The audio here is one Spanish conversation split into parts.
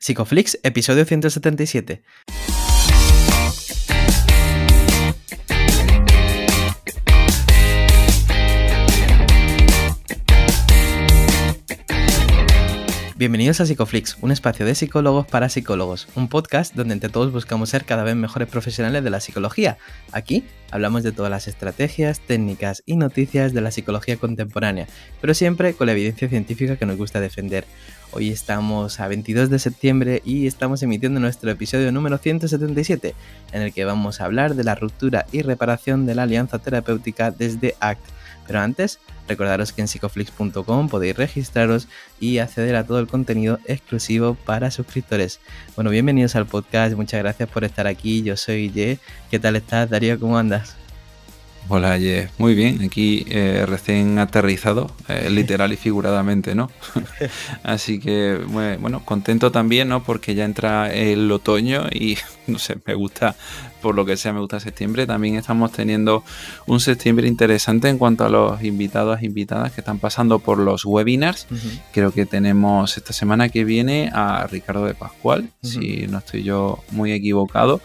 Psicoflix, episodio 177. Bienvenidos a Psicoflix, un espacio de psicólogos para psicólogos, un podcast donde entre todos buscamos ser cada vez mejores profesionales de la psicología. Aquí hablamos de todas las estrategias, técnicas y noticias de la psicología contemporánea, pero siempre con la evidencia científica que nos gusta defender. Hoy estamos a 22 de septiembre y estamos emitiendo nuestro episodio número 177, en el que vamos a hablar de la ruptura y reparación de la alianza terapéutica desde ACT pero antes, recordaros que en psicoflix.com podéis registraros y acceder a todo el contenido exclusivo para suscriptores. Bueno, bienvenidos al podcast, muchas gracias por estar aquí, yo soy Ye, ¿qué tal estás Darío? ¿Cómo andas? Hola, Jeff, Muy bien, aquí eh, recién aterrizado, eh, literal y figuradamente, ¿no? Así que, bueno, contento también, ¿no? Porque ya entra el otoño y, no sé, me gusta, por lo que sea, me gusta septiembre. También estamos teniendo un septiembre interesante en cuanto a los invitados e invitadas que están pasando por los webinars. Creo que tenemos esta semana que viene a Ricardo de Pascual, si no estoy yo muy equivocado.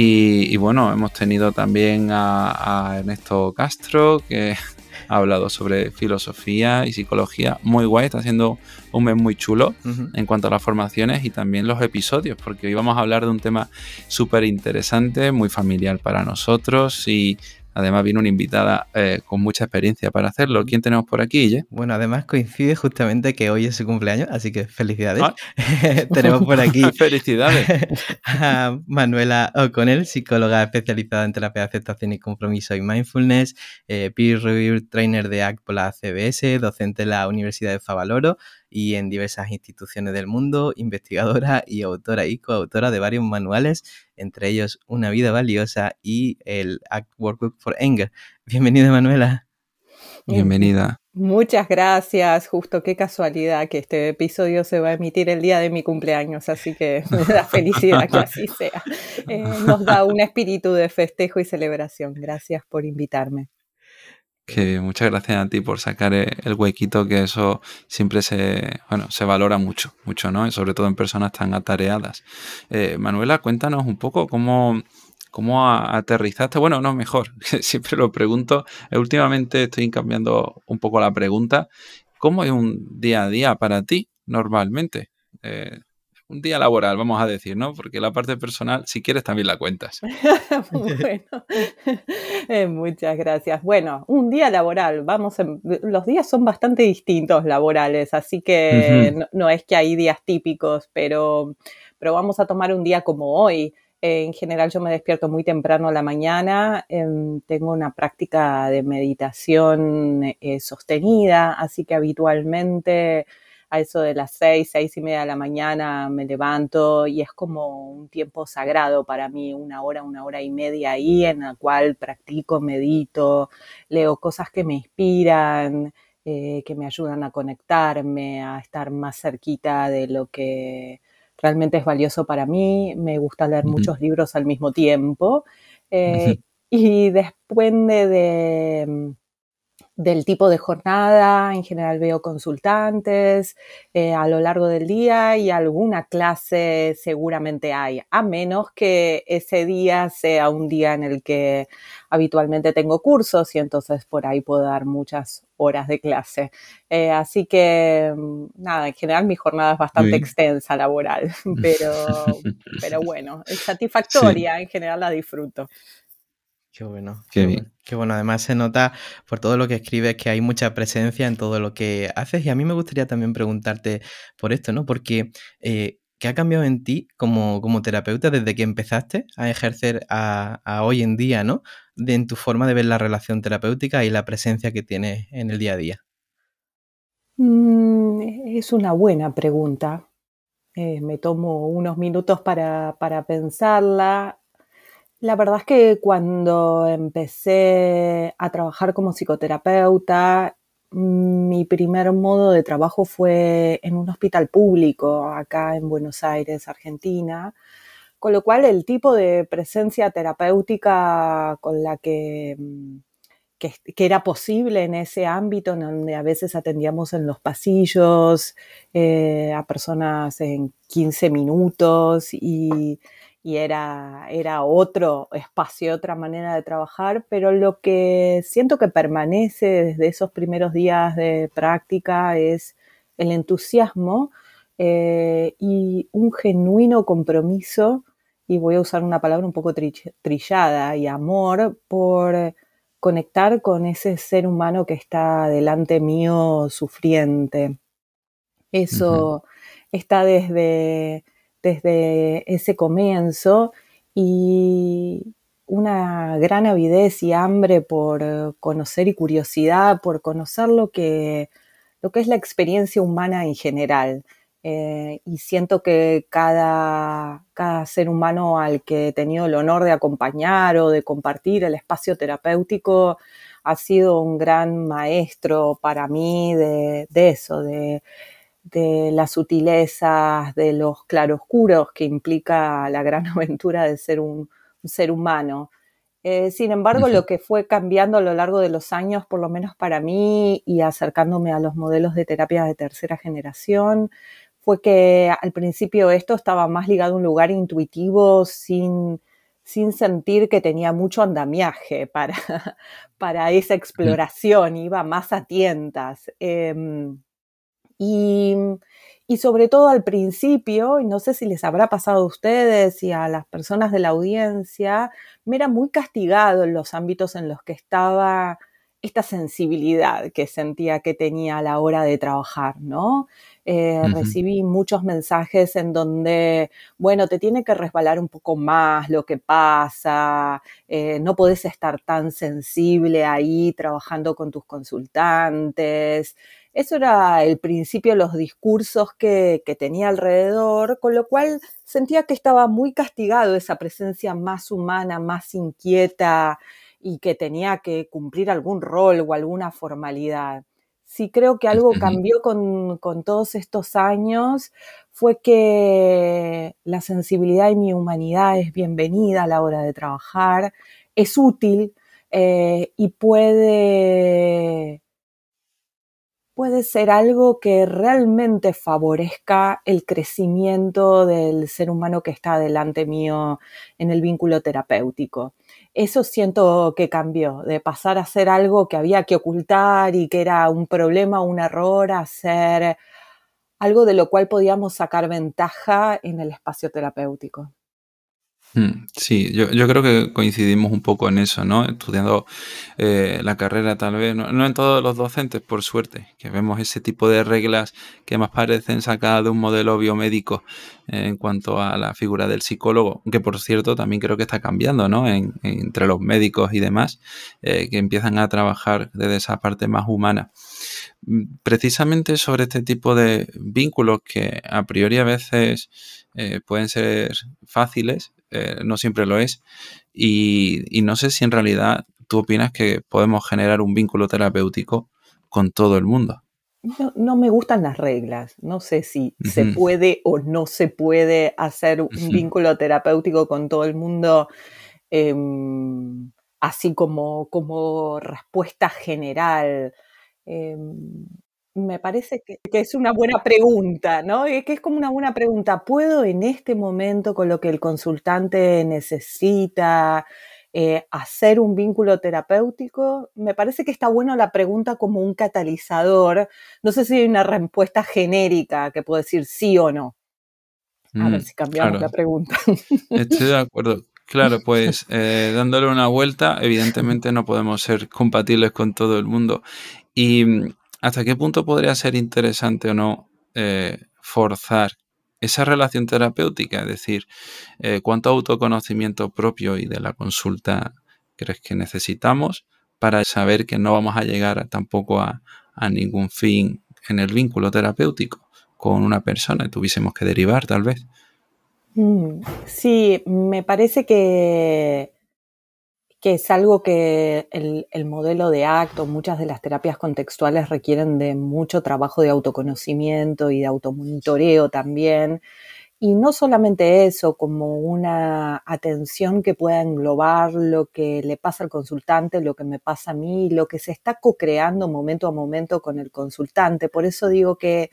Y, bueno, hemos tenido también a, Ernesto Castro, que ha hablado sobre filosofía y psicología. Muy guay, está haciendo un mes muy chulo en cuanto a las formaciones y también los episodios, porque hoy vamos a hablar de un tema súper interesante, muy familiar para nosotros y Además, vino una invitada eh, con mucha experiencia para hacerlo. ¿Quién tenemos por aquí, Bueno, además coincide justamente que hoy es su cumpleaños, así que felicidades. Ah. tenemos por aquí. ¡Felicidades! a Manuela O'Connell, psicóloga especializada en terapia de aceptación y compromiso y mindfulness, eh, peer review trainer de ACT la CBS, docente de la Universidad de Favaloro y en diversas instituciones del mundo, investigadora y autora y coautora de varios manuales, entre ellos Una vida valiosa y el Act Workbook for Anger. Bienvenida, Manuela. Bienvenida. Muchas gracias, justo qué casualidad que este episodio se va a emitir el día de mi cumpleaños, así que la felicidad que así sea. Eh, nos da un espíritu de festejo y celebración. Gracias por invitarme que muchas gracias a ti por sacar eh, el huequito, que eso siempre se, se valora mucho, mucho, ¿no? sobre todo en personas tan atareadas. Eh, Manuela, cuéntanos un poco cómo, cómo aterrizaste. Bueno, no, mejor, siempre lo pregunto. Eh, últimamente estoy cambiando un poco la pregunta. ¿Cómo es un día a día para ti normalmente? Eh, un día laboral, vamos a decir, ¿no? Porque la parte personal, si quieres, también la cuentas. bueno, eh, muchas gracias. Bueno, un día laboral, vamos, los días son bastante distintos laborales, así que no, es que hay días típicos, pero, pero vamos a tomar un día como hoy. Eh, en general yo me despierto muy temprano a la mañana, em, tengo una práctica de meditación eh, sostenida, así que habitualmente a eso de las seis, seis y media de la mañana me levanto y es como un tiempo sagrado para mí, una hora, una hora y media ahí en la cual practico, medito, leo cosas que me inspiran, eh, que me ayudan a conectarme, a estar más cerquita de lo que realmente es valioso para mí. Me gusta leer muchos libros al mismo tiempo. Eh, y después de del tipo de jornada, en general veo consultantes eh, a lo largo del día y alguna clase seguramente hay, a menos que ese día sea un día en el que habitualmente tengo cursos y entonces por ahí puedo dar muchas horas de clase. Eh, así que, mm, nada, en general mi jornada es bastante extensa laboral, pero, pero bueno, es satisfactoria, en general la disfruto. Qué bueno. Qué, bien. Qué bueno, además se nota por todo lo que escribes que hay mucha presencia en todo lo que haces y a mí me gustaría también preguntarte por esto, ¿no? Porque eh, ¿qué ha cambiado en ti como, terapeuta desde que empezaste a ejercer a, hoy en día, ¿no? en tu forma de ver la relación terapéutica y la presencia que tienes en el día a día. Mm, es una buena pregunta. Eh, me tomo unos minutos para, para pensarla. La verdad es que cuando empecé a trabajar como psicoterapeuta, mm, mi primer modo de trabajo fue en un hospital público acá en Buenos Aires, Argentina, con lo cual el tipo de presencia terapéutica con la que, mm, era posible en ese ámbito, en donde a veces atendíamos en los pasillos eh, a personas en 15 minutos y y era, era otro espacio, otra manera de trabajar, pero lo que siento que permanece desde esos primeros días de práctica es el entusiasmo eh, y un genuino compromiso, y voy a usar una palabra un poco trillada, y amor por conectar con ese ser humano que está delante mío sufriente. Eso está desde desde ese comienzo y una gran avidez y hambre por eh, conocer y curiosidad por conocer lo que, lo que es la experiencia humana en general. Eh, y siento que cada, cada, ser humano al que he tenido el honor de acompañar o de compartir el espacio terapéutico ha sido un gran maestro para mí de, de eso, de de las sutilezas, de los claroscuros que implica la gran aventura de ser un, ser humano. Eh, sin embargo, lo que fue cambiando a lo largo de los años, por lo menos para mí, y acercándome a los modelos de terapia de tercera generación, fue que al principio esto estaba más ligado a un lugar intuitivo, sin, sin sentir que tenía mucho andamiaje para, para esa exploración, iba más a tientas. Em, y, sobre todo al principio, y no sé si les habrá pasado a ustedes y a las personas de la audiencia, me era muy castigado en los ámbitos en los que estaba esta sensibilidad que sentía que tenía a la hora de trabajar, ¿no? Eh, recibí muchos mensajes en donde, bueno, te tiene que resbalar un poco más lo que pasa, eh, no podés estar tan sensible ahí trabajando con tus consultantes, eso era el principio, de los discursos que, tenía alrededor, con lo cual sentía que estaba muy castigado esa presencia más humana, más inquieta y que tenía que cumplir algún rol o alguna formalidad sí creo que algo cambió con, todos estos años fue que la sensibilidad y mi humanidad es bienvenida a la hora de trabajar, es útil eh, y puede puede ser algo que realmente favorezca el crecimiento del ser humano que está delante mío en el vínculo terapéutico. Eso siento que cambió, de pasar a ser algo que había que ocultar y que era un problema, un error, a ser algo de lo cual podíamos sacar ventaja en el espacio terapéutico. Mm, sí, yo, creo que coincidimos un poco en eso, ¿no? Estudiando eh, la carrera tal vez, no, en todos los docentes, por suerte, que vemos ese tipo de reglas que más parecen sacadas de un modelo biomédico eh, en cuanto a la figura del psicólogo, que por cierto también creo que está cambiando, ¿no? entre los médicos y demás, eh, que empiezan a trabajar desde esa parte más humana. Mm, precisamente sobre este tipo de vínculos que a priori a veces pueden ser fáciles, eh, no siempre lo es. Y, no sé si en realidad tú opinas que podemos generar un vínculo terapéutico con todo el mundo. No, me gustan las reglas, no sé si se puede o no se puede hacer un vínculo terapéutico con todo el mundo. Em, así como, como respuesta general. Em, me parece que, es una buena pregunta, ¿no? Es que es como una buena pregunta. ¿Puedo en este momento, con lo que el consultante necesita, eh, hacer un vínculo terapéutico? Me parece que está bueno la pregunta como un catalizador. No sé si hay una respuesta genérica que puedo decir sí o no. A ver mm, si cambiamos la pregunta. Estoy de acuerdo. Claro, pues eh, dándole una vuelta, evidentemente no podemos ser compatibles con todo el mundo. Y mm, ¿hasta qué punto podría ser interesante o no eh, forzar esa relación terapéutica? Es decir, eh, ¿cuánto autoconocimiento propio y de la consulta crees que necesitamos para saber que no vamos a llegar tampoco a, a ningún fin en el vínculo terapéutico con una persona y tuviésemos que derivar tal vez? Mm, sí, me parece que es algo que el, el, modelo de acto, muchas de las terapias contextuales requieren de mucho trabajo de autoconocimiento y de automonitoreo también. Y no solamente eso, como una atención que pueda englobar lo que le pasa al consultante, lo que me pasa a mí, lo que se está co-creando momento a momento con el consultante. Por eso digo que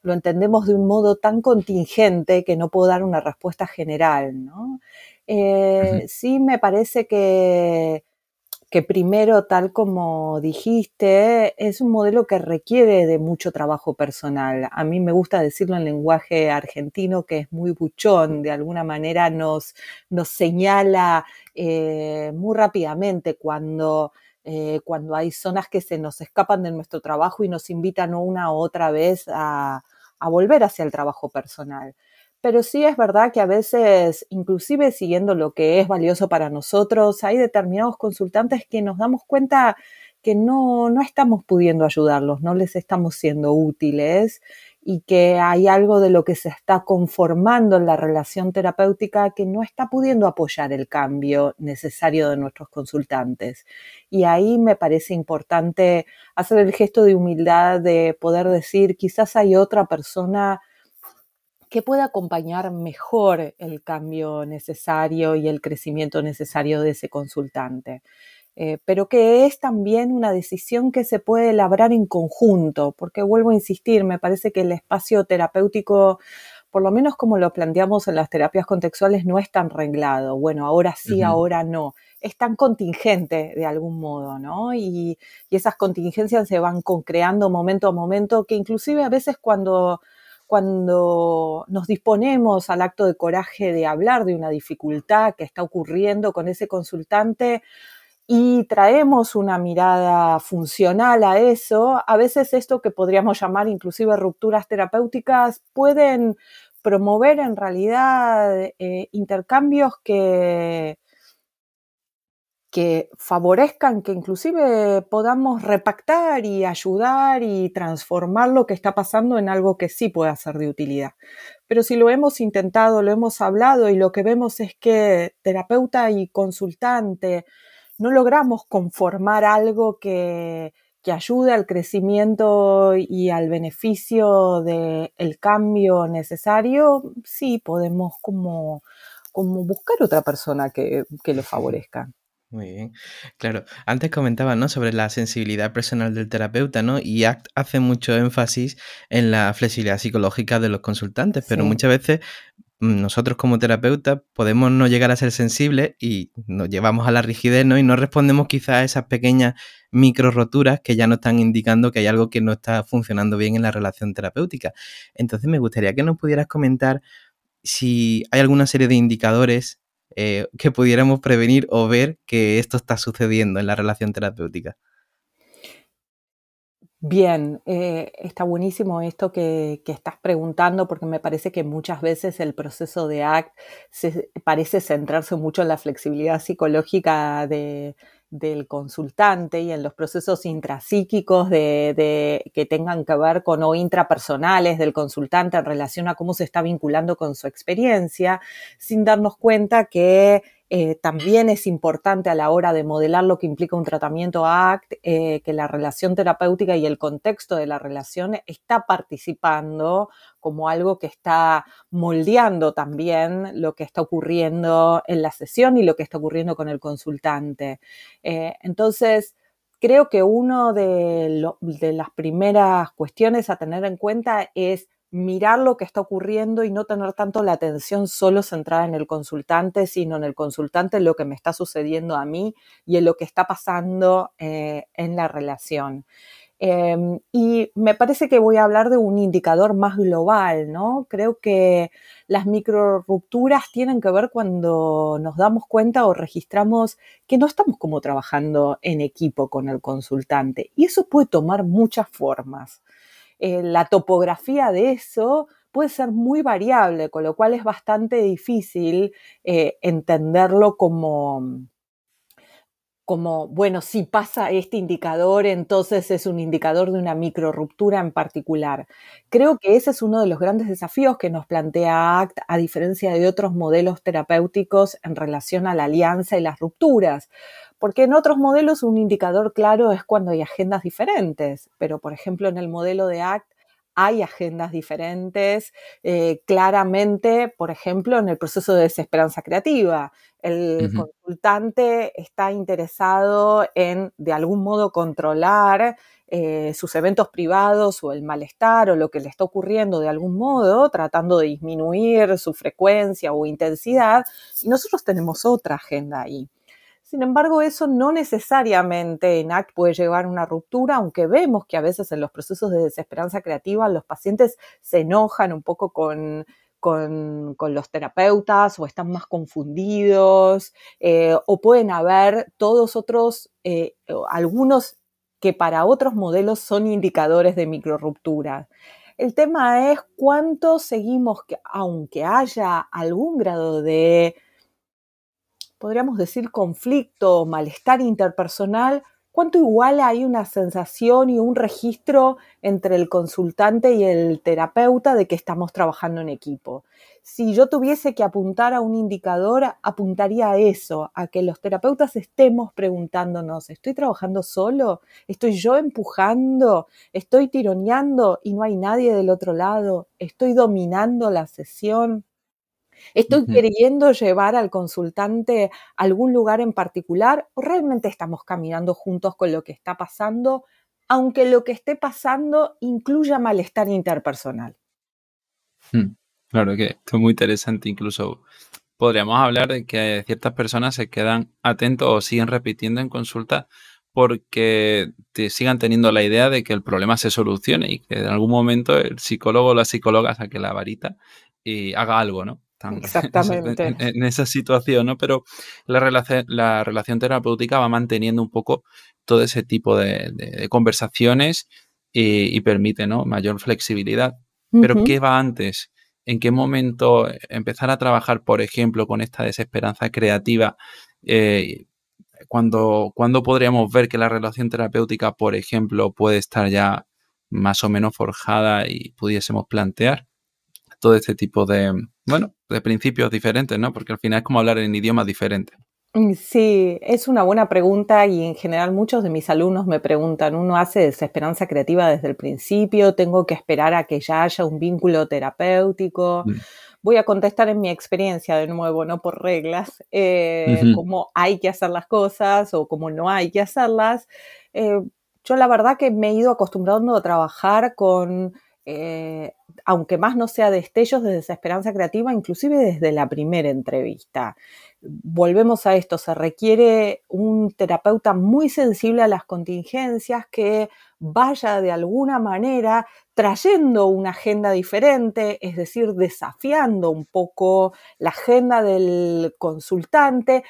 lo entendemos de un modo tan contingente que no puedo dar una respuesta general, ¿no? Eh, sí, me parece que, primero, tal como dijiste, es un modelo que requiere de mucho trabajo personal. A mí me gusta decirlo en lenguaje argentino, que es muy buchón, de alguna manera nos, señala eh, muy rápidamente eh, cuando... hay zonas que se nos escapan de nuestro trabajo y nos invitan una u otra vez a volver hacia el trabajo personal pero sí es verdad que a veces, inclusive siguiendo lo que es valioso para nosotros, hay determinados consultantes que nos damos cuenta que no, no estamos pudiendo ayudarlos, no les estamos siendo útiles y que hay algo de lo que se está conformando en la relación terapéutica que no está pudiendo apoyar el cambio necesario de nuestros consultantes. Y ahí me parece importante hacer el gesto de humildad de poder decir, quizás hay otra persona que pueda acompañar mejor el cambio necesario y el crecimiento necesario de ese consultante. Eh, pero que es también una decisión que se puede labrar en conjunto, porque vuelvo a insistir, me parece que el espacio terapéutico, por lo menos como lo planteamos en las terapias contextuales, no es tan reglado, bueno, ahora sí, ahora no, es tan contingente de algún modo, ¿no? Y, y esas contingencias se van concreando momento a momento, que inclusive a veces cuando cuando nos disponemos al acto de coraje de hablar de una dificultad que está ocurriendo con ese consultante y traemos una mirada funcional a eso, a veces esto que podríamos llamar inclusive rupturas terapéuticas pueden promover en realidad eh, intercambios que, que favorezcan que inclusive podamos repactar y ayudar y transformar lo que está pasando en algo que sí pueda ser de utilidad. Pero si lo hemos intentado, lo hemos hablado y lo que vemos es que terapeuta y consultante no logramos conformar algo que, que ayude al crecimiento y al beneficio del cambio necesario, sí podemos como, como buscar otra persona que, que lo favorezca. Muy bien. Claro, antes comentaba, ¿no? Sobre la sensibilidad personal del terapeuta, ¿no? Y ACT hace mucho énfasis en la flexibilidad psicológica de los consultantes, pero muchas veces mm, nosotros como terapeutas podemos no llegar a ser sensibles y nos llevamos a la rigidez, ¿no? Y no respondemos quizás a esas pequeñas micro roturas que ya nos están indicando que hay algo que no está funcionando bien en la relación terapéutica. Entonces me gustaría que nos pudieras comentar si hay alguna serie de indicadores eh, que pudiéramos prevenir o ver que esto está sucediendo en la relación terapéutica. Bien, eh, está buenísimo esto que, que, estás preguntando porque me parece que muchas veces el proceso de ACT se, parece centrarse mucho en la flexibilidad psicológica de, del consultante y en los procesos intrapsíquicos de, de, que tengan que ver con o intrapersonales del consultante en relación a cómo se está vinculando con su experiencia, sin darnos cuenta que eh, también es importante a la hora de modelar lo que implica un tratamiento ACT, eh, que la relación terapéutica y el contexto de la relación está participando como algo que está moldeando también lo que está ocurriendo en la sesión y lo que está ocurriendo con el consultante. Eh, entonces, creo que una de las primeras cuestiones a tener en cuenta es mirar lo que está ocurriendo y no tener tanto la atención solo centrada en el consultante, sino en el consultante, lo que me está sucediendo a mí y en lo que está pasando eh, en la relación. Em, y me parece que voy a hablar de un indicador más global, ¿no? Creo que las microrupturas tienen que ver cuando nos damos cuenta o registramos que no estamos como trabajando en equipo con el consultante. Y eso puede tomar muchas formas. Eh, la topografía de eso puede ser muy variable, con lo cual es bastante difícil eh, entenderlo como, como, bueno, si pasa este indicador, entonces es un indicador de una ruptura en particular. Creo que ese es uno de los grandes desafíos que nos plantea ACT, a diferencia de otros modelos terapéuticos en relación a la alianza y las rupturas, porque en otros modelos un indicador claro es cuando hay agendas diferentes, pero por ejemplo en el modelo de ACT hay agendas diferentes. Eh, claramente, por ejemplo, en el proceso de desesperanza creativa, el consultante está interesado en, de algún modo, controlar eh, sus eventos privados o el malestar o lo que le está ocurriendo de algún modo, tratando de disminuir su frecuencia o intensidad. nosotros tenemos otra agenda ahí. Sin embargo, eso no necesariamente en ACT puede llevar a una ruptura, aunque vemos que a veces en los procesos de desesperanza creativa los pacientes se enojan un poco con, los terapeutas o están más confundidos eh, o pueden haber todos otros, eh, algunos que para otros modelos son indicadores de microruptura. El tema es cuánto seguimos, que, aunque haya algún grado de podríamos decir, conflicto, o malestar interpersonal, ¿cuánto igual hay una sensación y un registro entre el consultante y el terapeuta de que estamos trabajando en equipo? Si yo tuviese que apuntar a un indicador, apuntaría a eso, a que los terapeutas estemos preguntándonos, ¿estoy trabajando solo? ¿Estoy yo empujando? ¿Estoy tironeando y no hay nadie del otro lado? ¿Estoy dominando la sesión? ¿Estoy queriendo llevar al consultante a algún lugar en particular o realmente estamos caminando juntos con lo que está pasando, aunque lo que esté pasando incluya malestar interpersonal? Hmm, claro que esto es muy interesante, incluso podríamos hablar de que ciertas personas se quedan atentos o siguen repitiendo en consulta porque te sigan teniendo la idea de que el problema se solucione y que en algún momento el psicólogo o la psicóloga saque la varita y haga algo, ¿no? Exactamente. En, esa situación, ¿no? Pero la, la relación terapéutica va manteniendo un poco todo ese tipo de, conversaciones eh, y, permite, Mayor flexibilidad. Pero ¿qué va antes? ¿En qué momento empezar a trabajar, por ejemplo, con esta desesperanza creativa? Eh, cuando, ¿Cuándo podríamos ver que la relación terapéutica, por ejemplo, puede estar ya más o menos forjada y pudiésemos plantear? todo ese tipo de, bueno, de principios diferentes, ¿no? Porque al final es como hablar en idiomas diferentes. Mm, sí, es una buena pregunta y en general muchos de mis alumnos me preguntan, ¿uno hace desesperanza creativa desde el principio? ¿Tengo que esperar a que ya haya un vínculo terapéutico? Mm. Voy a contestar en mi experiencia de nuevo, no por reglas, eh, cómo hay que hacer las cosas o cómo no hay que hacerlas. Eh, yo la verdad que me he ido acostumbrando a trabajar con eh, aunque más no sea destellos de desesperanza creativa, inclusive desde la primera entrevista. Volvemos a esto, se requiere un terapeuta muy sensible a las contingencias que vaya de alguna manera trayendo una agenda diferente, es decir, desafiando un poco la agenda del consultante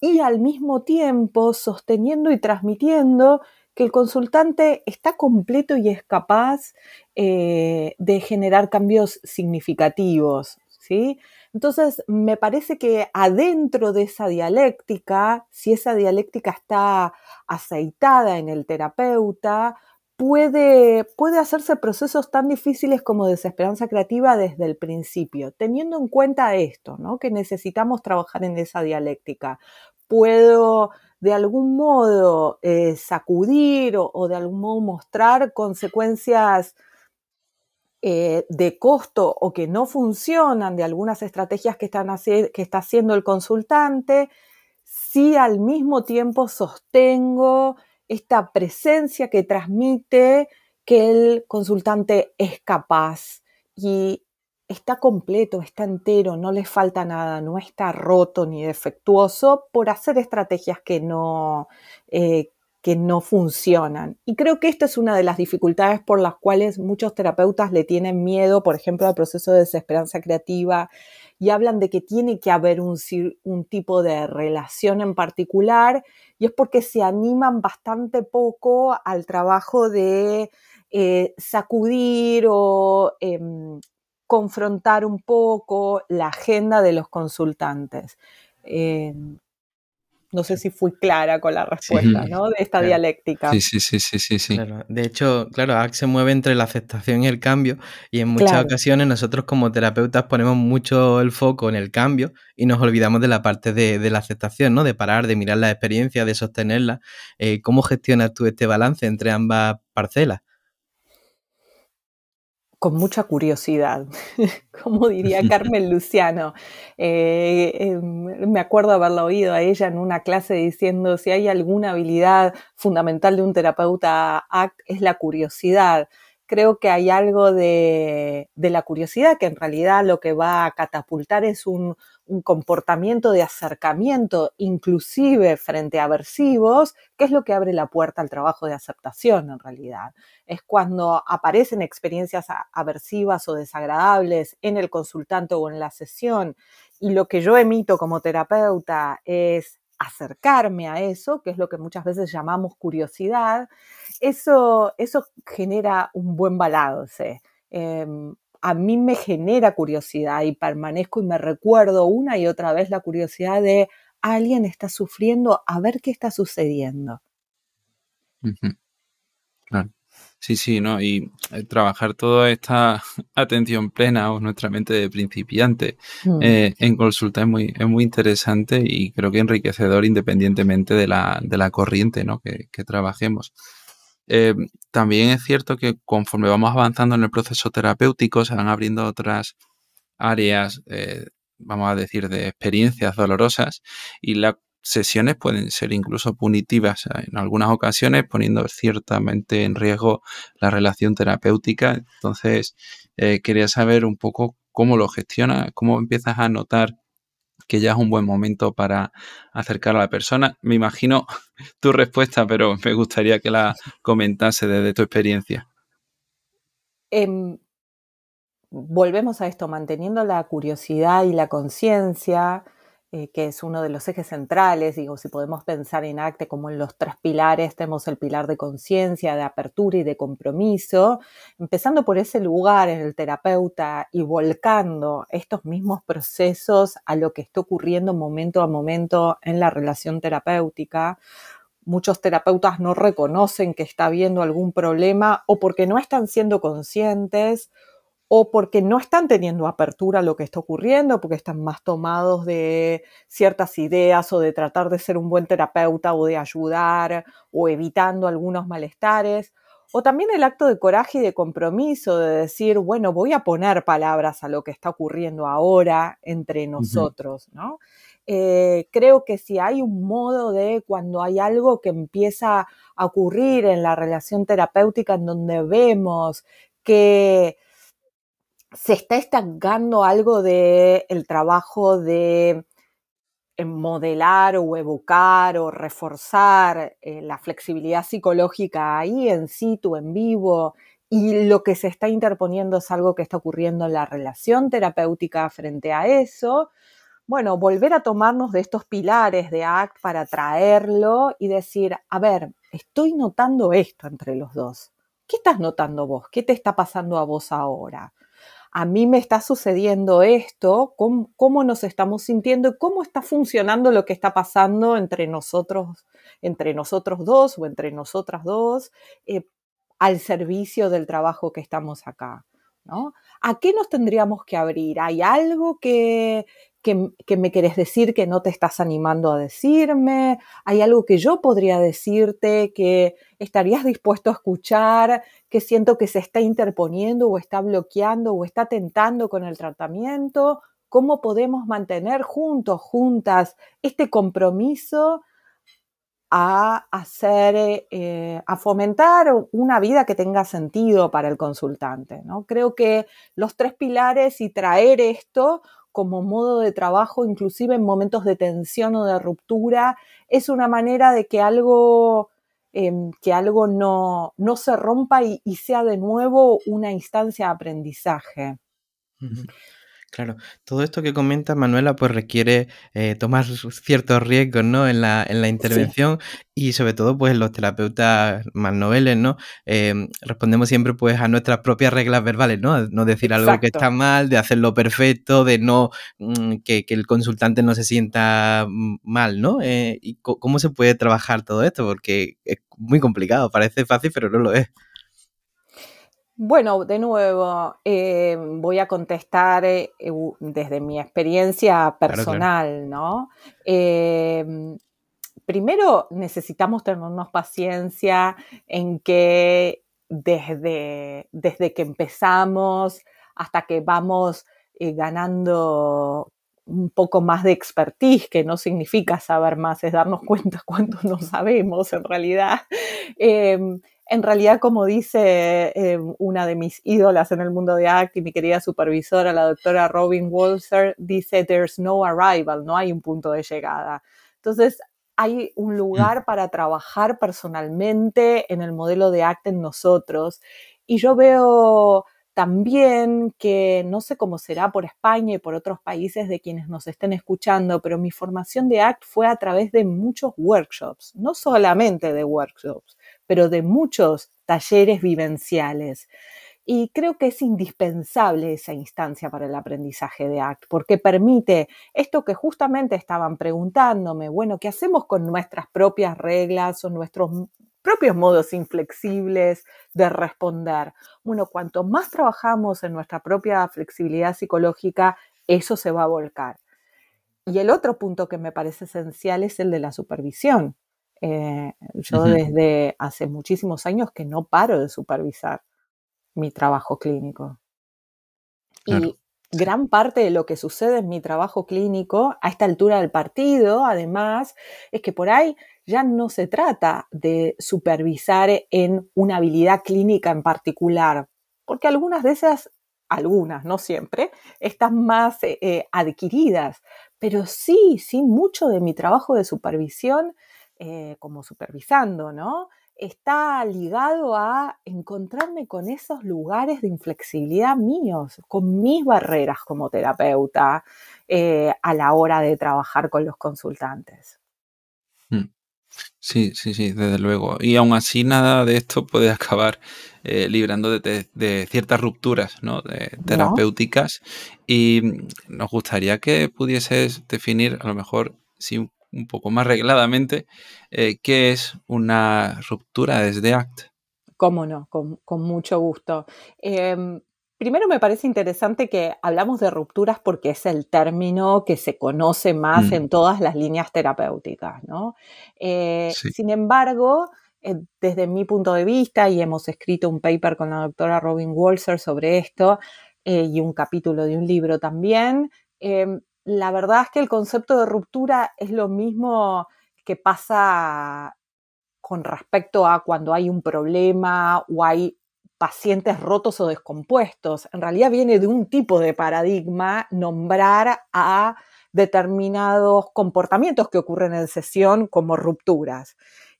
y al mismo tiempo sosteniendo y transmitiendo que el consultante está completo y es capaz eh, de generar cambios significativos, ¿sí? Entonces, me parece que adentro de esa dialéctica, si esa dialéctica está aceitada en el terapeuta, puede, hacerse procesos tan difíciles como desesperanza creativa desde el principio, teniendo en cuenta esto, ¿no? que necesitamos trabajar en esa dialéctica. Puedo de algún modo eh, sacudir o, de algún modo mostrar consecuencias eh, de costo o que no funcionan de algunas estrategias que, están que está haciendo el consultante, si al mismo tiempo sostengo esta presencia que transmite que el consultante es capaz y está completo, está entero, no le falta nada, no está roto ni defectuoso por hacer estrategias eh, que no, funcionan. Y creo que esta es una de las dificultades por las cuales muchos terapeutas le tienen miedo, por ejemplo, al proceso de desesperanza creativa y hablan de que tiene que haber un tipo de relación en particular y es porque se animan bastante poco al trabajo de eh, sacudir o em, confrontar un poco la agenda de los consultantes. Em, no sé si fui clara con la respuesta, De esta dialéctica. Sí, sí, sí, sí, sí. De hecho, claro, se mueve entre la aceptación y el cambio y en muchas ocasiones nosotros como terapeutas ponemos mucho el foco en el cambio y nos olvidamos de la parte de, la aceptación, ¿no? De parar, de mirar la experiencia, de sostenerla. Eh, ¿Cómo gestionas tú este balance entre ambas parcelas? con mucha curiosidad, como diría Carmen Luciano. Eh, eh, me acuerdo haberla oído a ella en una clase diciendo, si hay alguna habilidad fundamental de un terapeuta ACT es la curiosidad. Creo que hay algo de la curiosidad que en realidad lo que va a catapultar es un, un comportamiento de acercamiento inclusive frente a aversivos, que es lo que abre la puerta al trabajo de aceptación en realidad. Es cuando aparecen experiencias aversivas o desagradables en el consultante o en la sesión y lo que yo emito como terapeuta es acercarme a eso, que es lo que muchas veces llamamos curiosidad, eso, eso genera un buen balance. Em, a mí me genera curiosidad y permanezco y me recuerdo una y otra vez la curiosidad de alguien está sufriendo, a ver qué está sucediendo. Sí, sí, ¿no? Y eh, trabajar toda esta atención plena o nuestra mente de principiante mm. eh, en consulta es muy, interesante y creo que enriquecedor independientemente de la, de la corriente, ¿no? que trabajemos. Eh, también es cierto que conforme vamos avanzando en el proceso terapéutico, se van abriendo otras áreas, eh, vamos a decir, de experiencias dolorosas y las sesiones pueden ser incluso punitivas en algunas ocasiones, poniendo ciertamente en riesgo la relación terapéutica. Entonces, eh, quería saber un poco cómo lo gestionas, cómo empiezas a notar que ya es un buen momento para acercar a la persona. Me imagino tu respuesta, pero me gustaría que la comentase desde tu experiencia. Em, volvemos a esto, manteniendo la curiosidad y la conciencia, eh, que es uno de los ejes centrales, digo, si podemos pensar en ACTE como en los tres pilares, tenemos el pilar de conciencia, de apertura y de compromiso, empezando por ese lugar en el terapeuta y volcando estos mismos procesos a lo que está ocurriendo momento a momento en la relación terapéutica. Muchos terapeutas no reconocen que está habiendo algún problema o porque no están siendo conscientes o porque no están teniendo apertura a lo que está ocurriendo, porque están más tomados de ciertas ideas o de tratar de ser un buen terapeuta o de ayudar o evitando algunos malestares. O también el acto de coraje y de compromiso, de decir, bueno, voy a poner palabras a lo que está ocurriendo ahora entre nosotros, ¿no? Eh, creo que si hay un modo de cuando hay algo que empieza a ocurrir en la relación terapéutica en donde vemos que se está estancando algo del el trabajo de eh, modelar o evocar o reforzar eh, la flexibilidad psicológica ahí en situ, en vivo, y lo que se está interponiendo es algo que está ocurriendo en la relación terapéutica frente a eso. Bueno, volver a tomarnos de estos pilares de ACT para traerlo y decir, a ver, estoy notando esto entre los dos. ¿Qué estás notando vos? ¿Qué te está pasando a vos ahora? a mí me está sucediendo esto, cómo, nos estamos sintiendo y cómo está funcionando lo que está pasando entre nosotros, entre nosotros dos o entre nosotras dos, eh, al servicio del trabajo que estamos acá. ¿no? ¿A qué nos tendríamos que abrir? ¿Hay algo que, que, me querés decir que no te estás animando a decirme, hay algo que yo podría decirte que estarías dispuesto a escuchar, que siento que se está interponiendo o está bloqueando o está tentando con el tratamiento, cómo podemos mantener juntos, juntas, este compromiso a hacer, eh, a fomentar una vida que tenga sentido para el consultante. ¿no? Creo que los tres pilares y traer esto como modo de trabajo, inclusive en momentos de tensión o de ruptura, es una manera de que algo, em, que algo no, no se rompa y, sea de nuevo una instancia de aprendizaje. Claro, todo esto que comenta Manuela pues requiere eh, tomar ciertos riesgos ¿no? en, la, intervención y sobre todo pues los terapeutas más noveles, ¿no? Em, respondemos siempre pues a nuestras propias reglas verbales, ¿no? no decir algo que está mal, de hacerlo perfecto, de no mm, que, que, el consultante no se sienta mm, mal, ¿no? Eh, ¿Y cómo se puede trabajar todo esto? Porque es muy complicado, parece fácil pero no lo es. Bueno, de nuevo, eh, voy a contestar eh, desde mi experiencia personal, ¿no? Eh, primero, necesitamos tenernos paciencia en que desde, desde que empezamos hasta que vamos ganando un poco más de expertise, que no significa saber más, es darnos cuenta cuánto no sabemos en realidad en realidad, como dice eh, una de mis ídolas en el mundo de ACT y mi querida supervisora, la doctora Robin Walser, dice, there's no arrival, no hay un punto de llegada. Entonces, hay un lugar para trabajar personalmente en el modelo de ACT en nosotros. Y yo veo también que no sé cómo será por España y por otros países de quienes nos estén escuchando, pero mi formación de ACT fue a través de muchos workshops, no solamente de workshops, pero de muchos talleres vivenciales. Y creo que es indispensable esa instancia para el aprendizaje de ACT, porque permite esto que justamente estaban preguntándome, bueno, ¿qué hacemos con nuestras propias reglas o nuestros propios modos inflexibles de responder? Bueno, cuanto más trabajamos en nuestra propia flexibilidad psicológica, eso se va a volcar. Y el otro punto que me parece esencial es el de la supervisión. Eh, yo desde hace muchísimos años que no paro de supervisar mi trabajo clínico. Y gran parte de lo que sucede en mi trabajo clínico, a esta altura del partido, además, es que por ahí ya no se trata de supervisar en una habilidad clínica en particular, porque algunas de esas, algunas, no siempre, están más eh, eh, adquiridas, pero sí, sí, mucho de mi trabajo de supervisión eh, como supervisando, ¿no? Está ligado a encontrarme con esos lugares de inflexibilidad míos, con mis barreras como terapeuta eh, a la hora de trabajar con los consultantes. Mm. Sí, sí, sí, desde luego. Y aún así nada de esto puede acabar eh, librando de, ciertas rupturas ¿no? terapéuticas. Y mm, nos gustaría que pudieses definir a lo mejor si un poco más regladamente, eh, qué es una ruptura desde ACT. Cómo no, con, mucho gusto. Em, primero me parece interesante que hablamos de rupturas porque es el término que se conoce más mm. en todas las líneas terapéuticas, ¿no? Eh, sin embargo, eh, desde mi punto de vista, y hemos escrito un paper con la doctora Robin Walser sobre esto, y un capítulo de un libro también, em, la verdad es que el concepto de ruptura es lo mismo que pasa con respecto a cuando hay un problema o hay pacientes rotos o descompuestos. En realidad viene de un tipo de paradigma nombrar a determinados comportamientos que ocurren en sesión como rupturas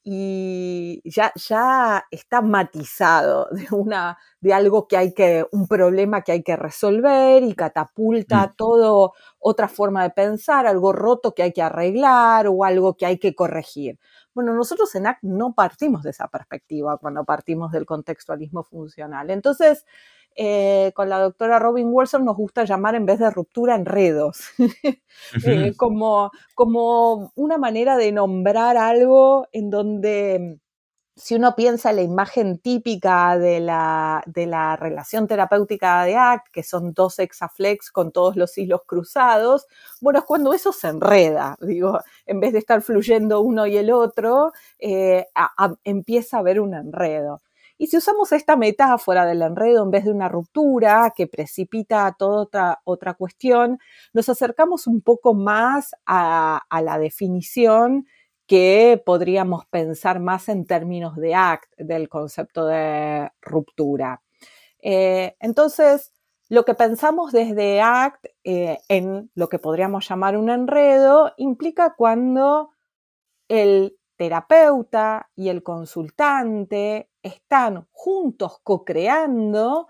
y ya, ya está matizado de, una, de algo que hay que, un problema que hay que resolver y catapulta mm. todo otra forma de pensar, algo roto que hay que arreglar o algo que hay que corregir. Bueno, nosotros en ACT no partimos de esa perspectiva cuando partimos del contextualismo funcional. Entonces, eh, con la doctora Robin Wilson nos gusta llamar en vez de ruptura enredos, eh, como, una manera de nombrar algo en donde si uno piensa en la imagen típica de la, relación terapéutica de ACT, que son dos hexaflex con todos los hilos cruzados, bueno, es cuando eso se enreda, digo, en vez de estar fluyendo uno y el otro, eh, empieza a haber un enredo. Y si usamos esta metáfora del enredo en vez de una ruptura que precipita a toda otra, cuestión, nos acercamos un poco más a, la definición que podríamos pensar más en términos de ACT, del concepto de ruptura. Eh, entonces, lo que pensamos desde ACT eh, en lo que podríamos llamar un enredo implica cuando el terapeuta y el consultante están juntos co-creando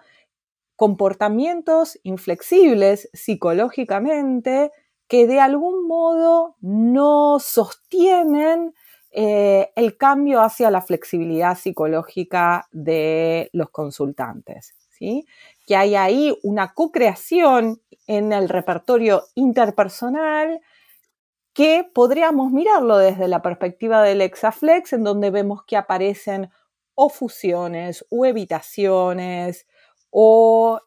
comportamientos inflexibles psicológicamente que de algún modo no sostienen eh, el cambio hacia la flexibilidad psicológica de los consultantes. ¿sí? Que hay ahí una co-creación en el repertorio interpersonal que podríamos mirarlo desde la perspectiva del hexaflex, en donde vemos que aparecen o fusiones o evitaciones o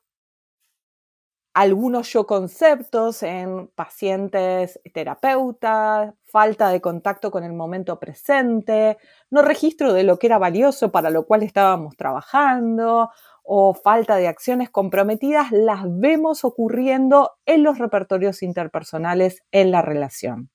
algunos yo conceptos en pacientes terapeutas, falta de contacto con el momento presente, no registro de lo que era valioso para lo cual estábamos trabajando o falta de acciones comprometidas, las vemos ocurriendo en los repertorios interpersonales en la relación.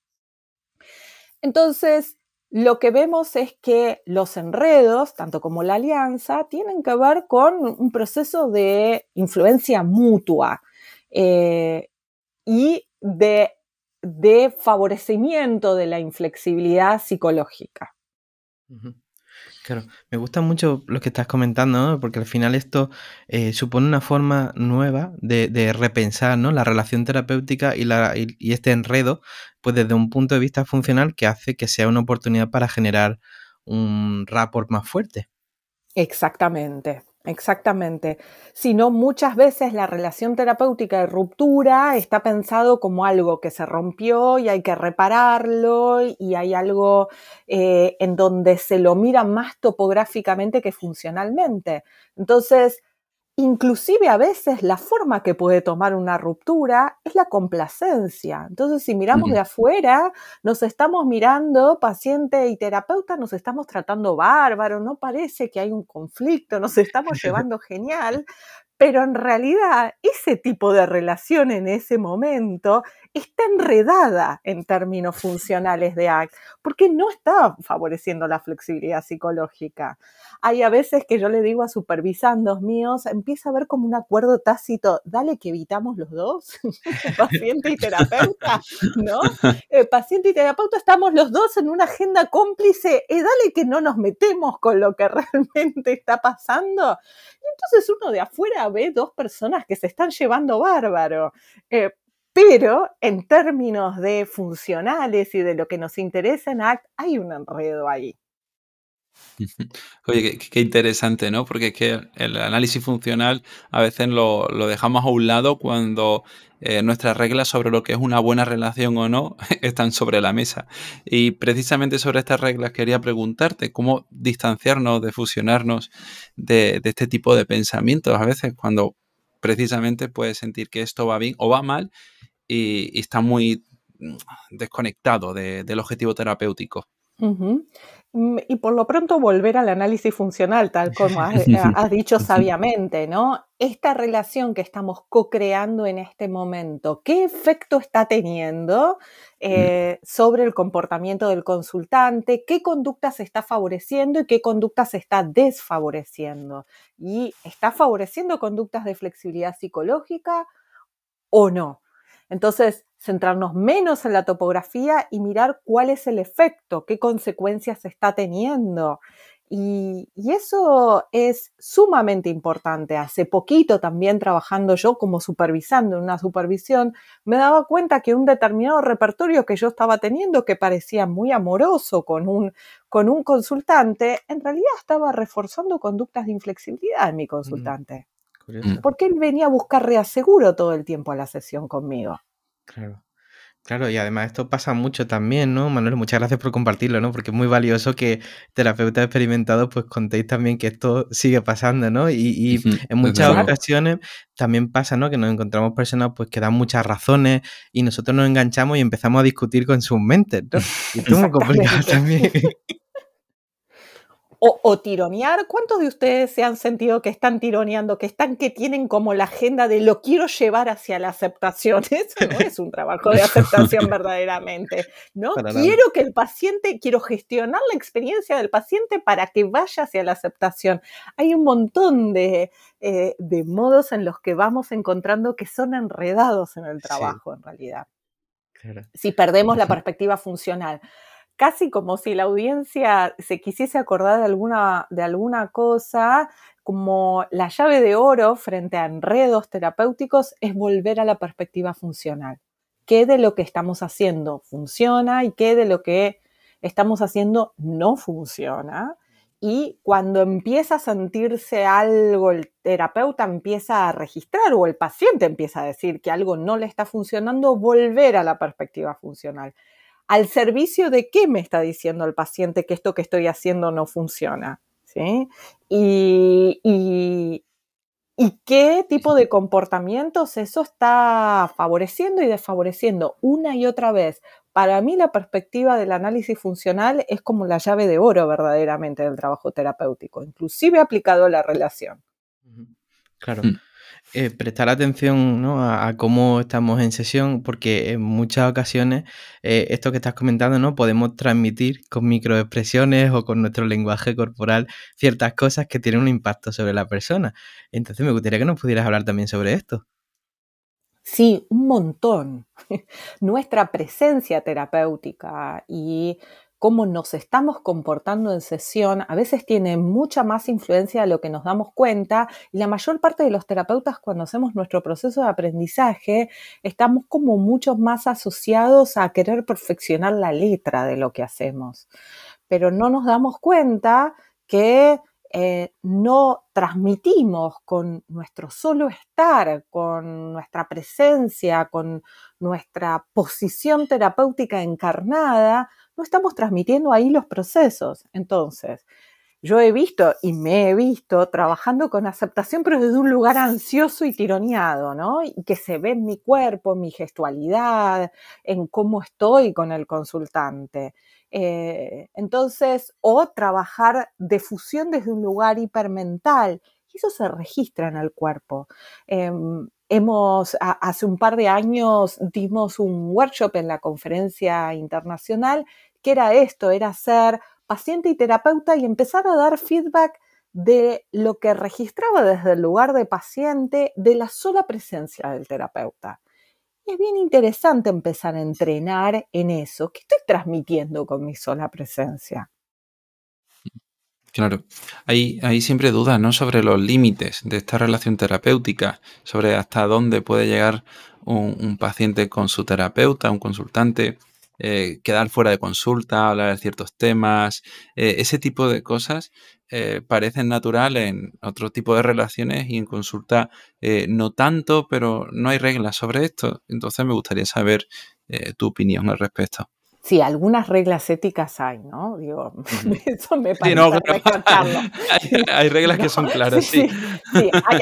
Entonces, lo que vemos es que los enredos, tanto como la alianza, tienen que ver con un proceso de influencia mutua eh, y de, favorecimiento de la inflexibilidad psicológica me gusta mucho lo que estás comentando, porque al final esto eh, supone una forma nueva de, repensar ¿no? la relación terapéutica y, y, este enredo, pues desde un punto de vista funcional que hace que sea una oportunidad para generar un rapport más fuerte. Exactamente, Exactamente, sino muchas veces la relación terapéutica de ruptura está pensado como algo que se rompió y hay que repararlo y hay algo eh, en donde se lo mira más topográficamente que funcionalmente. Entonces, Inclusive a veces la forma que puede tomar una ruptura es la complacencia. Entonces, si miramos de afuera, nos estamos mirando, paciente y terapeuta, nos estamos tratando bárbaro, no parece que hay un conflicto, nos estamos llevando genial, pero en realidad ese tipo de relación en ese momento está enredada en términos funcionales de ACT, porque no está favoreciendo la flexibilidad psicológica. Hay a veces que yo le digo a supervisandos míos, empieza a ver como un acuerdo tácito, dale que evitamos los dos, paciente y terapeuta, ¿no? Eh, paciente y terapeuta estamos los dos en una agenda cómplice, eh, dale que no nos metemos con lo que realmente está pasando entonces uno de afuera ve dos personas que se están llevando bárbaro. Eh, pero en términos de funcionales y de lo que nos interesa en ACT, hay un enredo ahí. Oye, qué, interesante, ¿no? Porque es que el análisis funcional a veces lo, dejamos a un lado cuando eh, nuestras reglas sobre lo que es una buena relación o no están sobre la mesa. Y precisamente sobre estas reglas quería preguntarte cómo distanciarnos, de fusionarnos de, este tipo de pensamientos a veces cuando precisamente puedes sentir que esto va bien o va mal y, está muy mm, desconectado del objetivo terapéutico. Mm, y por lo pronto volver al análisis funcional, tal como has, eh, dicho sabiamente, ¿no? Esta relación que estamos co-creando en este momento, ¿qué efecto está teniendo mm. eh, sobre el comportamiento del consultante? ¿Qué conductas se está favoreciendo y qué conducta se está desfavoreciendo? ¿Y está favoreciendo conductas de flexibilidad psicológica o no? Entonces, centrarnos menos en la topografía y mirar cuál es el efecto, qué consecuencias está teniendo. Y, eso es sumamente importante. Hace poquito también trabajando yo como supervisando en una supervisión, me daba cuenta que un determinado repertorio que yo estaba teniendo que parecía muy amoroso con un consultante, en realidad estaba reforzando conductas de inflexibilidad en mi consultante. Mm. Porque él venía a buscar reaseguro todo el tiempo a la sesión conmigo. Claro. Claro, y además esto pasa mucho también, ¿no? Manuel, muchas gracias por compartirlo, ¿no? Porque es muy valioso que terapeutas experimentados pues contéis también que esto sigue pasando, ¿no? Y, en muchas ocasiones también pasa, ¿no? Que nos encontramos personas pues que dan muchas razones y nosotros nos enganchamos y empezamos a discutir con sus mentes, Y es muy también. o, tironear. ¿Cuántos de ustedes se han sentido que están tironeando, que están, que tienen como la agenda de lo quiero llevar hacia la aceptación? Eso no es un trabajo de aceptación verdaderamente, quiero que el paciente, quiero gestionar la experiencia del paciente para que vaya hacia la aceptación. Hay un montón de, eh, modos en los que vamos encontrando que son enredados en el trabajo, en realidad. Si perdemos la perspectiva funcional casi como si la audiencia se quisiese acordar de alguna, de alguna cosa, como la llave de oro frente a enredos terapéuticos es volver a la perspectiva funcional. ¿Qué de lo que estamos haciendo funciona y qué de lo que estamos haciendo no funciona? Y cuando empieza a sentirse algo, el terapeuta empieza a registrar o el paciente empieza a decir que algo no le está funcionando, volver a la perspectiva funcional. ¿Al servicio de qué me está diciendo el paciente que esto que estoy haciendo no funciona? ¿Sí? Y, y, qué tipo de comportamientos eso está favoreciendo y desfavoreciendo una y otra vez. Para mí la perspectiva del análisis funcional es como la llave de oro verdaderamente del trabajo terapéutico, inclusive aplicado a la relación. Claro. Mm. Eh, prestar atención a, cómo estamos en sesión, porque en muchas ocasiones eh, esto que estás comentando, ¿no? Podemos transmitir con microexpresiones o con nuestro lenguaje corporal ciertas cosas que tienen un impacto sobre la persona. Entonces me gustaría que nos pudieras hablar también sobre esto. Sí, un montón. Nuestra presencia terapéutica y cómo nos estamos comportando en sesión a veces tiene mucha más influencia de lo que nos damos cuenta y la mayor parte de los terapeutas cuando hacemos nuestro proceso de aprendizaje estamos como mucho más asociados a querer perfeccionar la letra de lo que hacemos, pero no nos damos cuenta que eh, no transmitimos con nuestro solo estar, con nuestra presencia, con nuestra posición terapéutica encarnada, no estamos transmitiendo ahí los procesos. Entonces, yo he visto y me he visto trabajando con aceptación, pero desde un lugar ansioso y tironeado, ¿no? Y que se ve en mi cuerpo, en mi gestualidad, en cómo estoy con el consultante. Eh, entonces, o trabajar de fusión desde un lugar hipermental. Y eso se registra en el cuerpo. Em, hemos, hace un par de años dimos un workshop en la conferencia internacional ¿Qué era esto, era ser paciente y terapeuta y empezar a dar feedback de lo que registraba desde el lugar de paciente, de la sola presencia del terapeuta. Y es bien interesante empezar a entrenar en eso. ¿Qué estoy transmitiendo con mi sola presencia? Claro, hay, siempre dudas ¿no? sobre los límites de esta relación terapéutica, sobre hasta dónde puede llegar un paciente con su terapeuta, un consultante. Eh, quedar fuera de consulta, hablar de ciertos temas, eh, ese tipo de cosas eh, parecen naturales en otro tipo de relaciones y en consulta no tanto, pero no hay reglas sobre esto. Entonces me gustaría saber tu opinión al respecto. Sí, algunas reglas éticas hay, ¿no? Digo, eso me parece Hay, reglas que son claras, sí.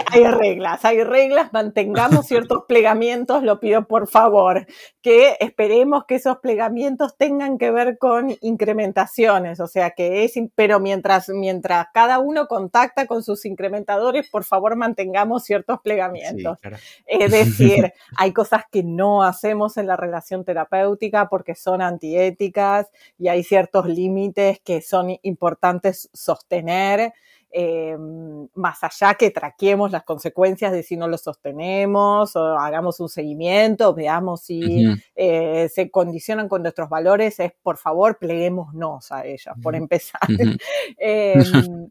hay, reglas, hay reglas, mantengamos ciertos plegamientos, lo pido por favor, que esperemos que esos plegamientos tengan que ver con incrementaciones, o sea que es, pero mientras, mientras cada uno contacta con sus incrementadores, por favor mantengamos ciertos plegamientos. Es decir, hay cosas que no hacemos en la relación terapéutica porque son anti éticas y hay ciertos límites que son importantes sostener. Em, más allá que traquemos las consecuencias de si no lo sostenemos o hagamos un seguimiento, veamos si eh, se condicionan con nuestros valores, es por favor pleguémonos a ellas, por empezar. Em,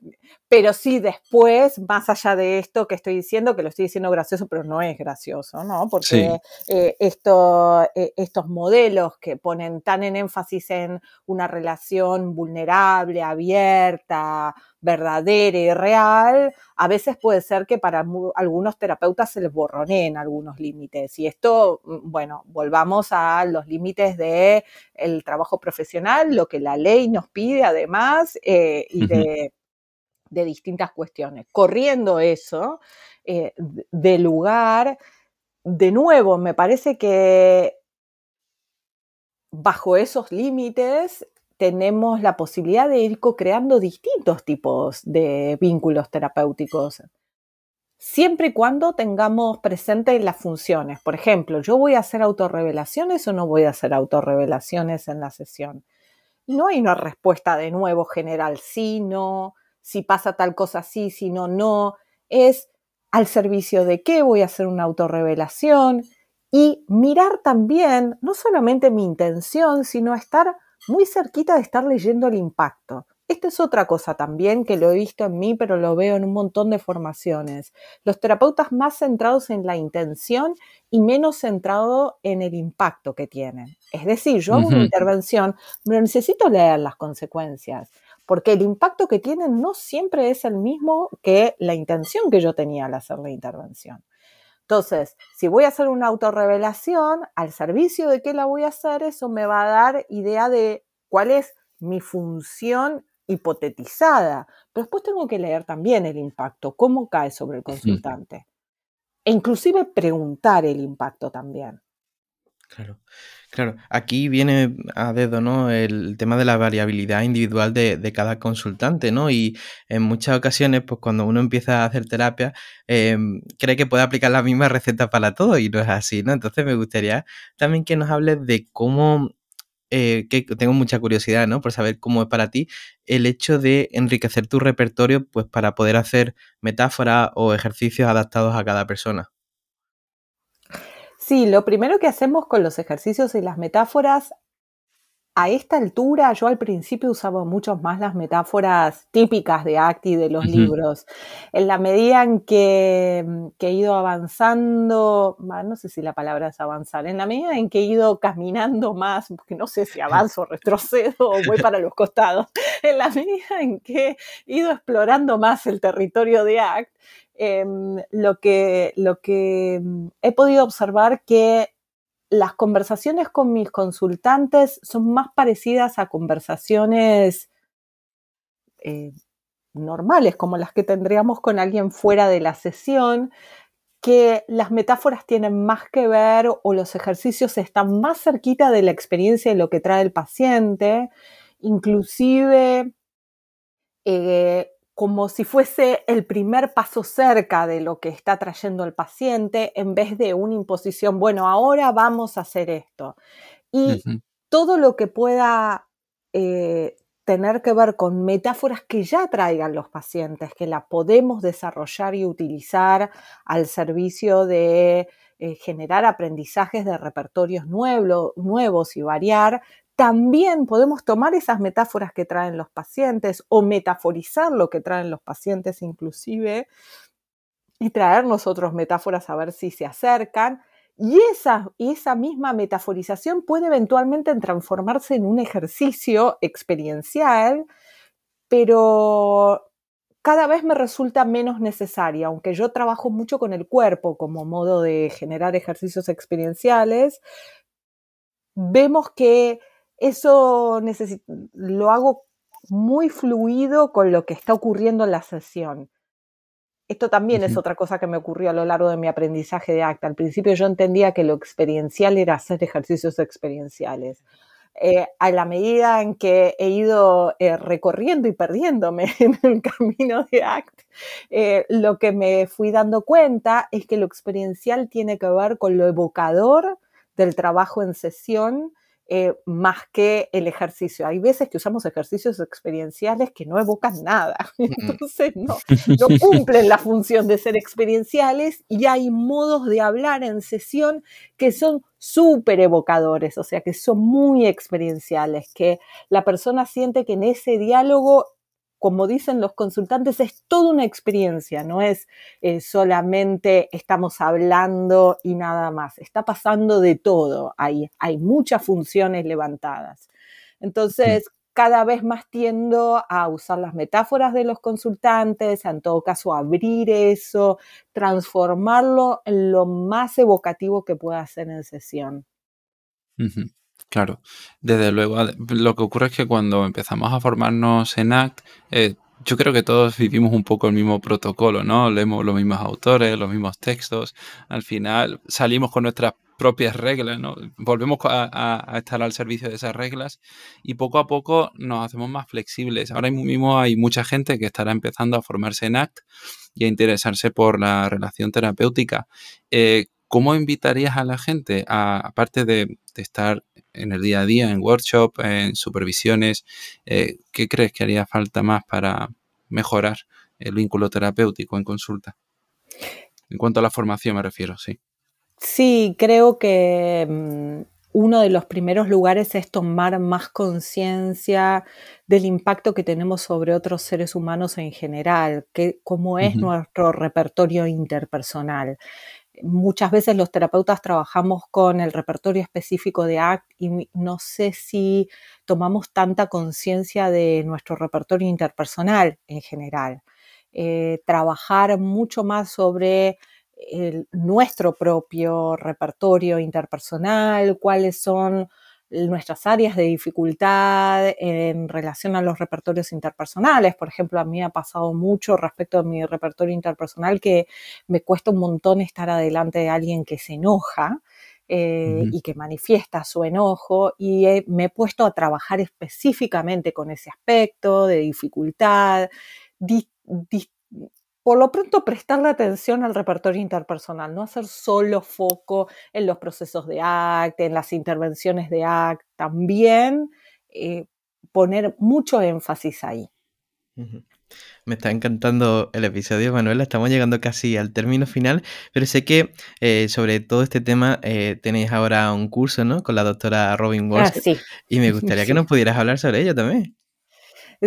pero sí, después, más allá de esto que estoy diciendo, que lo estoy diciendo gracioso, pero no es gracioso, ¿no? Porque eh, eh, estos modelos que ponen tan en énfasis en una relación vulnerable, abierta, verdadera y real, a veces puede ser que para algunos terapeutas se les borroneen algunos límites. Y esto, mm, bueno, volvamos a los límites del trabajo profesional, lo que la ley nos pide además, eh, y de de distintas cuestiones. Corriendo eso eh, de lugar, de nuevo, me parece que bajo esos límites tenemos la posibilidad de ir co-creando distintos tipos de vínculos terapéuticos, siempre y cuando tengamos presentes las funciones. Por ejemplo, ¿yo voy a hacer autorrevelaciones o no voy a hacer autorrevelaciones en la sesión? No hay una respuesta de nuevo general, sí, no, si pasa tal cosa sí, si no, no, es al servicio de qué voy a hacer una autorrevelación y mirar también no solamente mi intención, sino estar muy cerquita de estar leyendo el impacto. Esta es otra cosa también que lo he visto en mí, pero lo veo en un montón de formaciones. Los terapeutas más centrados en la intención y menos centrado en el impacto que tienen. Es decir, yo hago una intervención, pero necesito leer las consecuencias porque el impacto que tienen no siempre es el mismo que la intención que yo tenía al hacer la intervención. Entonces, si voy a hacer una autorrevelación, al servicio de qué la voy a hacer, eso me va a dar idea de cuál es mi función hipotetizada. Pero después tengo que leer también el impacto, cómo cae sobre el consultante. E inclusive preguntar el impacto también. Claro, claro. Aquí viene a dedo, ¿no? El tema de la variabilidad individual de, cada consultante, ¿no? Y en muchas ocasiones, pues cuando uno empieza a hacer terapia, em, cree que puede aplicar la misma receta para todo y no es así, ¿no? Entonces me gustaría también que nos hables de cómo, eh, que tengo mucha curiosidad, ¿no? Por saber cómo es para ti el hecho de enriquecer tu repertorio, pues para poder hacer metáforas o ejercicios adaptados a cada persona. Sí, lo primero que hacemos con los ejercicios y las metáforas a esta altura yo al principio usaba mucho más las metáforas típicas de Act y de los libros. En la medida en que, mm, he ido avanzando, no sé si la palabra es avanzar, en la medida en que he ido caminando más, porque no sé si avanzo, retrocedo o voy para los costados, en la medida en que he ido explorando más el territorio de Act, em, lo, que, lo que mm, he podido observar que las conversaciones con mis consultantes son más parecidas a conversaciones eh, normales, como las que tendríamos con alguien fuera de la sesión, que las metáforas tienen más que ver o los ejercicios están más cerquita de la experiencia de lo que trae el paciente, inclusive eh, como si fuese el primer paso cerca de lo que está trayendo el paciente, en vez de una imposición, bueno, ahora vamos a hacer esto. Y todo lo que pueda eh, tener que ver con metáforas que ya traigan los pacientes, que la podemos desarrollar y utilizar al servicio de eh, generar aprendizajes de repertorios nuevos y variar, también podemos tomar esas metáforas que traen los pacientes o metaforizar lo que traen los pacientes inclusive y traer nosotros metáforas a ver si se acercan. Y esa, esa misma metaforización puede eventualmente transformarse en un ejercicio experiencial, pero cada vez me resulta menos necesaria, aunque yo trabajo mucho con el cuerpo como modo de generar ejercicios experienciales, vemos que eso lo hago muy fluido con lo que está ocurriendo en la sesión. Esto también es otra cosa que me ocurrió a lo largo de mi aprendizaje de acta. Al principio yo entendía que lo experiencial era hacer ejercicios experienciales. Eh, a la medida en que he ido eh, recorriendo y perdiéndome en el camino de ACT, eh, lo que me fui dando cuenta es que lo experiencial tiene que ver con lo evocador del trabajo en sesión eh, más que el ejercicio. Hay veces que usamos ejercicios experienciales que no evocan nada, mm. entonces no, no cumplen la función de ser experienciales y hay modos de hablar en sesión que son súper evocadores, o sea, que son muy experienciales, que la persona siente que en ese diálogo como dicen los consultantes, es toda una experiencia, no es eh, solamente estamos hablando y nada más, está pasando de todo hay muchas funciones levantadas. Entonces, cada vez más tiendo a usar las metáforas de los consultantes, en todo caso abrir eso, transformarlo en lo más evocativo que pueda hacer en sesión. Claro, desde luego. Lo que ocurre es que cuando empezamos a formarnos en ACT, eh, yo creo que todos vivimos un poco el mismo protocolo, ¿no? Leemos los mismos autores, los mismos textos. Al final salimos con nuestras propias reglas, ¿no? Volvemos a, estar al servicio de esas reglas y poco a poco nos hacemos más flexibles. Ahora mismo hay mucha gente que estará empezando a formarse en ACT y a interesarse por la relación terapéutica. Eh, ¿cómo invitarías a la gente, aparte de, estar en el día a día, en workshop, en supervisiones, eh, qué crees que haría falta más para mejorar el vínculo terapéutico en consulta? En cuanto a la formación me refiero, sí. Sí, creo que mm, uno de los primeros lugares es tomar más conciencia del impacto que tenemos sobre otros seres humanos en general, que, cómo es nuestro repertorio interpersonal. Muchas veces los terapeutas trabajamos con el repertorio específico de ACT y no sé si tomamos tanta conciencia de nuestro repertorio interpersonal en general. Eh, trabajar mucho más sobre nuestro propio repertorio interpersonal, cuáles son nuestras áreas de dificultad en relación a los repertorios interpersonales. Por ejemplo, a mí me ha pasado mucho respecto a mi repertorio interpersonal que me cuesta un montón estar adelante de alguien que se enoja. Eh, y que manifiesta su enojo y eh, me he puesto a trabajar específicamente con ese aspecto de dificultad, por lo pronto prestarle atención al repertorio interpersonal, no hacer solo foco en los procesos de ACT, en las intervenciones de ACT, también eh, poner mucho énfasis ahí. Me está encantando el episodio, Manuela. Estamos llegando casi al término final, pero sé que eh, sobre todo este tema eh, tenéis ahora un curso, Con la doctora Robin Walsh. Ah, y me gustaría que nos pudieras hablar sobre ello también.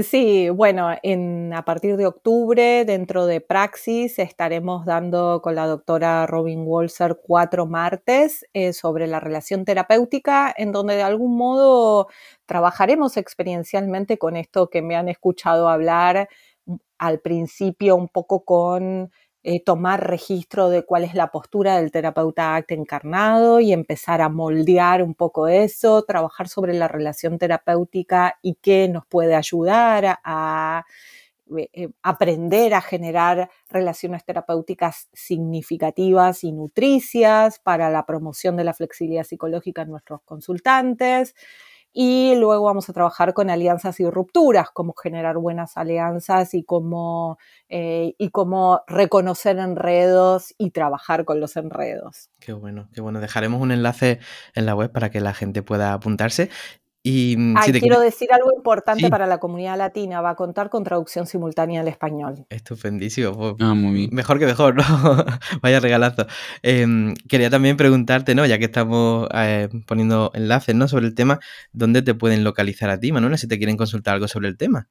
Sí, bueno, en, a partir de octubre, dentro de Praxis, estaremos dando con la doctora Robin Walser cuatro martes eh, sobre la relación terapéutica, en donde de algún modo trabajaremos experiencialmente con esto que me han escuchado hablar mm, al principio un poco con eh, tomar registro de cuál es la postura del terapeuta ACTA encarnado y empezar a moldear un poco eso, trabajar sobre la relación terapéutica y qué nos puede ayudar a, eh, eh, aprender a generar relaciones terapéuticas significativas y nutricias para la promoción de la flexibilidad psicológica en nuestros consultantes y luego vamos a trabajar con alianzas y rupturas, cómo generar buenas alianzas y cómo, eh, y reconocer enredos y trabajar con los enredos. Qué bueno, qué bueno. Dejaremos un enlace en la web para que la gente pueda apuntarse. Y, mm, te quiero decir algo importante para la comunidad latina, va a contar con traducción simultánea al español. Estupendísimo, pues, ah, mejor que mejor, Vaya regalazo. Em, quería también preguntarte, ¿no? Ya que estamos eh, poniendo enlaces, ¿no? Sobre el tema, ¿dónde te pueden localizar a ti, Manuela, si te quieren consultar algo sobre el tema?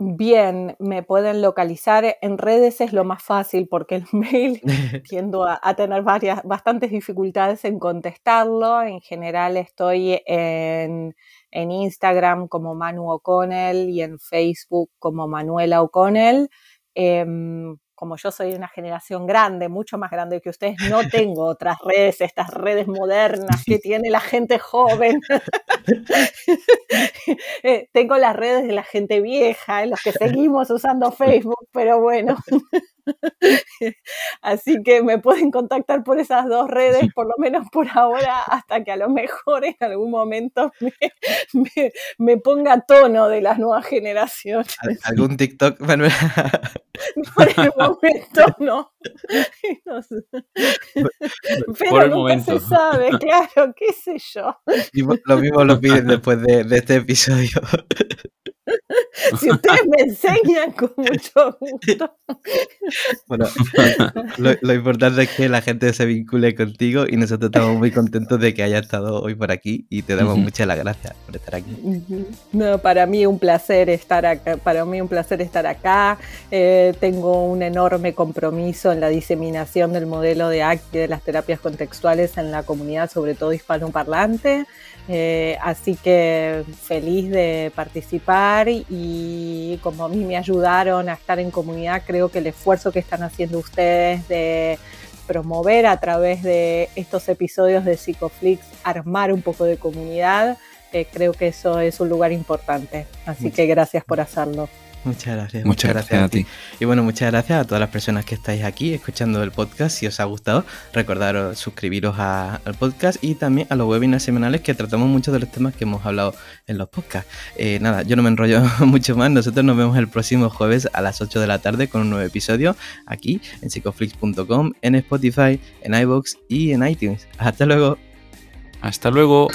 Bien, me pueden localizar en redes, es lo más fácil porque el mail tiendo a, tener varias, bastantes dificultades en contestarlo. En general estoy en, Instagram como Manu O'Connell y en Facebook como Manuela O'Connell. Em, como yo soy de una generación grande, mucho más grande que ustedes, no tengo otras redes, estas redes modernas que tiene la gente joven. Eh, tengo las redes de la gente vieja, en los que seguimos usando Facebook, pero bueno. Así que me pueden contactar por esas dos redes, por lo menos por ahora, hasta que a lo mejor en algún momento me, ponga tono de las nuevas generaciones. ¿Algún TikTok, Por el momento no. Pero el nunca momento. se sabe, claro, qué sé yo. lo mismo lo piden después de este episodio. si ustedes me enseñan con mucho gusto. Bueno, lo, importante es que la gente se vincule contigo y nosotros estamos muy contentos de que haya estado hoy por aquí y te damos muchas las gracias por estar aquí. No, para mí un placer estar acá, para mí un placer estar acá. Eh, tengo un enorme compromiso en la diseminación del modelo de ACT de las terapias contextuales en la comunidad, sobre todo hispanoparlante. Eh, así que feliz de participar y como a mí me ayudaron a estar en comunidad, creo que el esfuerzo que están haciendo ustedes de promover a través de estos episodios de Psicoflix, armar un poco de comunidad, eh, creo que eso es un lugar importante. Así que gracias por hacerlo. Muchas gracias. Muchas, gracias, a, ti. Y bueno, muchas gracias a todas las personas que estáis aquí escuchando el podcast. Si os ha gustado, recordaros suscribiros al podcast y también a los webinars semanales que tratamos muchos de los temas que hemos hablado en los podcasts. Eh, nada, yo no me enrollo mucho más. Nosotros nos vemos el próximo jueves a las 8 de la tarde con un nuevo episodio aquí en psicoflix.com, en Spotify, en iBox y en iTunes. Hasta luego. Hasta luego.